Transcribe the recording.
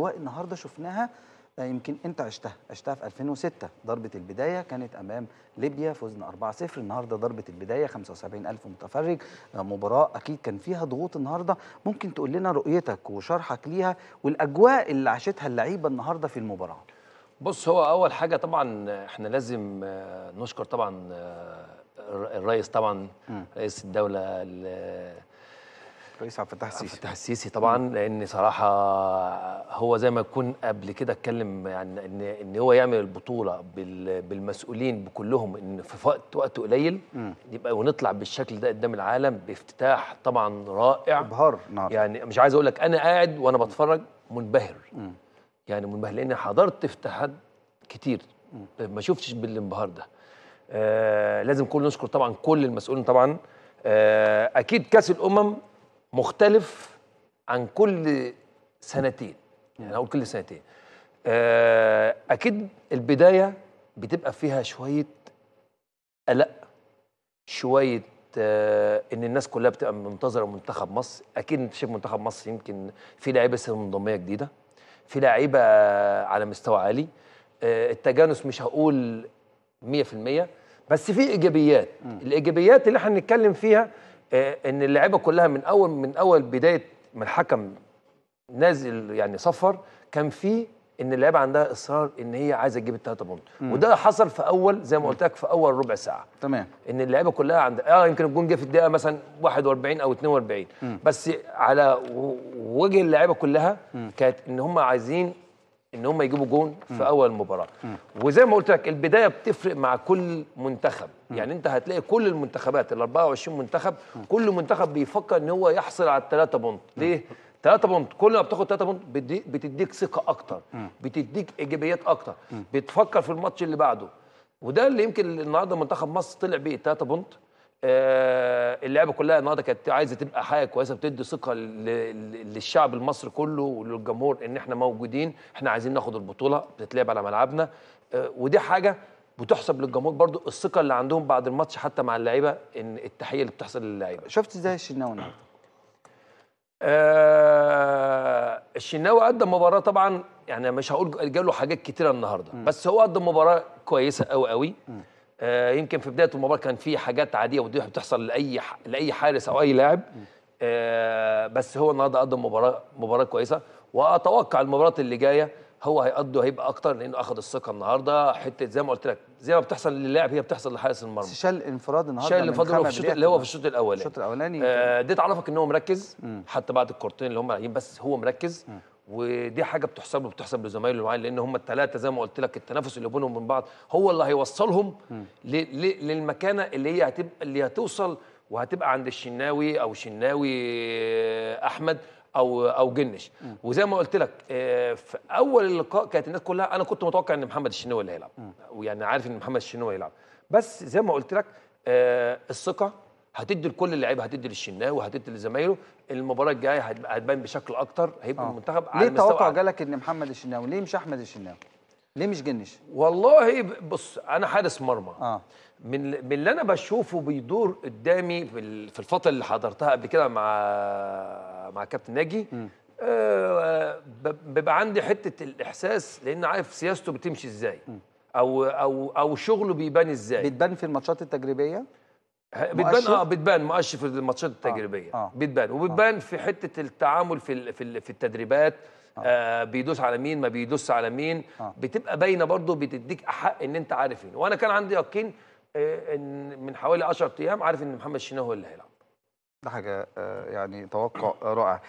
النهارده شفناها آه، يمكن انت عشتها عشتها في 2006 ضربه البدايه كانت امام ليبيا فوزنا 4-0 النهارده ضربه البدايه 75000 متفرج آه، مباراه اكيد كان فيها ضغوط النهارده ممكن تقول لنا رؤيتك وشرحك ليها والاجواء اللي عاشتها اللعيبه النهارده في المباراه بص هو اول حاجه طبعا احنا لازم آه، نشكر طبعا الرئيس طبعا م. رئيس الدوله الرئيس عبد الفتاح السيسي عبد الفتاح السيسي طبعا لان صراحه هو زي ما يكون قبل كده اتكلم يعني ان ان هو يعمل البطوله بالمسؤولين بكلهم ان في وقت وقت قليل يبقى ونطلع بالشكل ده قدام العالم بافتتاح طبعا رائع ابهار يعني مش عايز اقول لك انا قاعد وانا بتفرج منبهر م. يعني منبهر لاني حضرت افتتاحات كتير ما شفتش بالانبهار ده آه لازم كل نشكر طبعا كل المسؤولين طبعا آه اكيد كاس الامم مختلف عن كل سنتين يعني نعم. اقول كل سنتين آه، اكيد البدايه بتبقى فيها شويه قلق شويه آه، ان الناس كلها بتبقى منتظره منتخب مصر اكيد انت شايف منتخب مصر يمكن في لعيبه سنه منضميه جديده في لعيبه على مستوى عالي آه، التجانس مش هقول 100% بس في ايجابيات الايجابيات اللي احنا بنتكلم فيها آه، ان اللعيبه كلها من اول من اول بدايه ما الحكم نازل يعني صفر كان في ان اللعيبه عندها اصرار ان هي عايزه تجيب الثلاثه بونت وده حصل في اول زي ما قلت لك في اول ربع ساعه تمام ان اللعيبه كلها عندها اه يمكن الجون جه في الدقيقه مثلا 41 او 42 مم. بس على وجه اللعيبه كلها مم. كانت ان هم عايزين ان هم يجيبوا جون في م. اول مباراه م. وزي ما قلت لك البدايه بتفرق مع كل منتخب م. يعني انت هتلاقي كل المنتخبات ال 24 منتخب م. كل منتخب بيفكر ان هو يحصل على الثلاثه بونت ليه 3 بونت كل ما بتاخد 3 بونت بتديك ثقه اكتر م. بتديك ايجابيات اكتر م. بتفكر في الماتش اللي بعده وده اللي يمكن النهارده منتخب مصر طلع بيه 3 بونت آه، اللعبه كلها النهارده كانت عايزه تبقى حاجه كويسه بتدي ثقه للشعب المصري كله وللجمهور ان احنا موجودين احنا عايزين ناخد البطوله بتتلعب على ملعبنا آه، ودي حاجه بتحسب للجمهور برضو الثقه اللي عندهم بعد الماتش حتى مع اللعيبه ان التحيه اللي بتحصل للعيبه شفت ازاي الشناوي النهارده آه الشناوي قدم مباراه طبعا يعني مش هقول جاله حاجات كتيره النهارده بس هو قدم مباراه كويسه قوي قوي آه، يمكن في بدايه المباراه كان في حاجات عاديه ودي بتحصل لاي لاي حارس او اي لاعب آه، بس هو النهارده قدم مباراه مباراه كويسه واتوقع المباراه اللي جايه هو هيقضي هيبقى اكتر لانه اخذ الثقه النهارده حته زي ما قلت لك زي ما بتحصل للاعب هي بتحصل لحارس المرمى شال انفراد النهارده شال انفراد اللي هو في الشوط اللي هو في الشوط الاولاني الشوط الاولاني آه دي تعرفك ان هو مركز مم. حتى بعد الكورتين اللي هم لاعبين بس هو مركز مم. ودي حاجه بتحسب له بتحسب لزمايله معاه لان هم الثلاثه زي ما قلت لك التنافس اللي بينهم من بعض هو اللي هيوصلهم للمكانه اللي هي هتبقى اللي هتوصل وهتبقى عند الشناوي او شناوي آه، احمد او او جنش وزي ما قلت لك آه، في اول اللقاء كانت الناس كلها انا كنت متوقع ان محمد الشناوي اللي هيلعب ويعني عارف ان محمد الشناوي هيلعب بس زي ما قلت لك آه، الثقه هتدي لكل اللعيبه هتدي للشناوي وهتدي لزمايله المباراه الجايه هتبان بشكل اكتر هيبقى آه. المنتخب على ليه توقع جالك ان محمد الشناوي ليه مش احمد الشناوي ليه مش جنش والله بص انا حارس مرمى آه. من من اللي انا بشوفه بيدور قدامي في الفتره اللي حضرتها قبل كده مع مع كابتن ناجي آه, آه، بيبقى عندي حته الاحساس لان عارف سياسته بتمشي ازاي م. او او او شغله بيبان ازاي بتبان في الماتشات التجريبيه بتبان اه بتبان مؤشر في الماتشات آه. التجريبيه آه. آه. بتبان وبتبان آه. في حته التعامل في في التدريبات آه. آه بيدوس على مين ما بيدوس على مين آه. بتبقى باينه برضو بتديك احق ان انت عارف مين وانا كان عندي يقين آه ان من حوالي 10 ايام عارف ان محمد الشناوي هو اللي هيلعب ده حاجه آه، يعني توقع رائع